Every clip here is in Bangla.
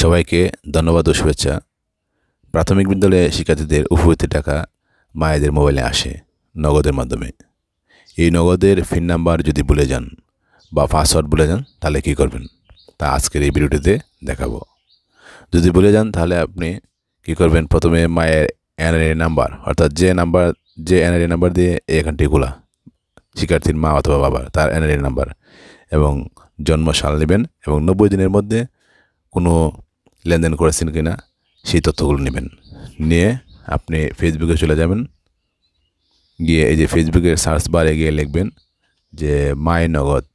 সবাইকে ধন্যবাদ ও শুভেচ্ছা প্রাথমিক বিদ্যালয়ে শিক্ষার্থীদের উপবৃত্তি টাকা মায়েদের মোবাইলে আসে নগদের মাধ্যমে এই নগদের ফিন নাম্বার যদি ভুলে যান বা পাসওয়ার্ড ভুলে যান তাহলে কী করবেন তা আজকের এই ভিডিওটিতে দেখাবো যদি ভুলে যান তাহলে আপনি কি করবেন প্রথমে মায়ের এনআরএ নাম্বার অর্থাৎ যে নাম্বার যে এনআরএ নাম্বার দিয়ে এই অ্যাকাউন্টটি খোলা শিক্ষার্থীর মা অথবা বাবার তার এনআরএ নাম্বার এবং সাল নেবেন এবং নব্বই দিনের মধ্যে কোনো লেনদেন করেছেন কি না সেই তথ্যগুলো নেবেন নিয়ে আপনি ফেসবুকে চলে যাবেন গিয়ে এই যে ফেসবুকে সার্চ বারে গিয়ে লিখবেন যে মাই নগদ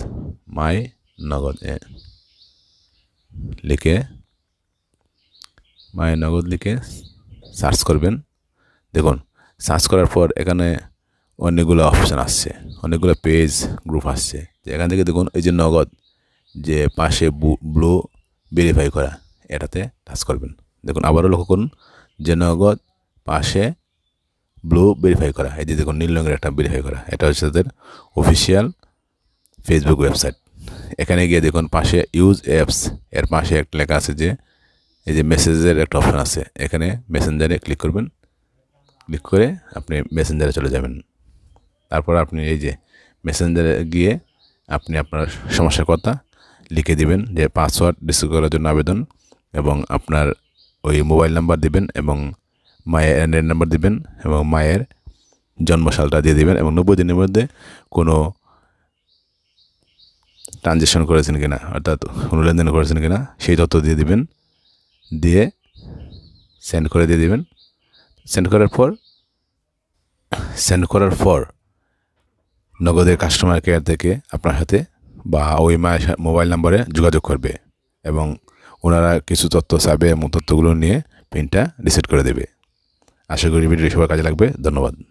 মাই নগদ লিখে মাই নগদ লিখে সার্চ করবেন দেখুন সার্চ করার পর এখানে অনেকগুলো অপশান আসছে অনেকগুলো পেজ গ্রুপ আসছে এখান থেকে দেখুন এই যে নগদ যে পাশে ব্লু ভেরিফাই করা এটাতে টাচ করবেন দেখুন আবারও লক্ষ্য করুন যে নগদ পাশে ব্লু ভেরিফাই করা এই যে দেখুন নীল রঙের একটা ভেরিফাই করা এটা হচ্ছে তাদের অফিসিয়াল ফেসবুক ওয়েবসাইট এখানে গিয়ে দেখুন পাশে ইউজ অ্যাপস এর পাশে একটা লেখা আছে যে এই যে মেসেজের একটা অপশান আছে এখানে মেসেঞ্জারে ক্লিক করবেন ক্লিক করে আপনি মেসেঞ্জারে চলে যাবেন তারপর আপনি এই যে মেসেঞ্জারে গিয়ে আপনি আপনার সমস্যার কথা লিখে দিবেন যে পাসওয়ার্ড রিসিভ করার জন্য আবেদন এবং আপনার ওই মোবাইল নাম্বার দিবেন এবং মায়ের অ্যান্ড্রয়েড নাম্বার দিবেন এবং মায়ের জন্মশালটা দিয়ে দিবেন এবং নব্বই দিনের মধ্যে কোনো ট্রানজেকশন করেছেন কিনা অর্থাৎ কোনো লেনদেন করেছেন কিনা সেই তথ্য দিয়ে দিবেন দিয়ে সেন্ড করে দিয়ে দিবেন সেন্ড করার পর সেন্ড করার পর নগদের কাস্টমার কেয়ার থেকে আপনার সাথে বা ওই মায়ের মোবাইল নাম্বারে যোগাযোগ করবে এবং ওনারা কিছু তথ্য চাবে এবং তথ্যগুলো নিয়ে পিনটা রিসেট করে দেবে আশা করি ভিডিওটি সবার কাজে লাগবে ধন্যবাদ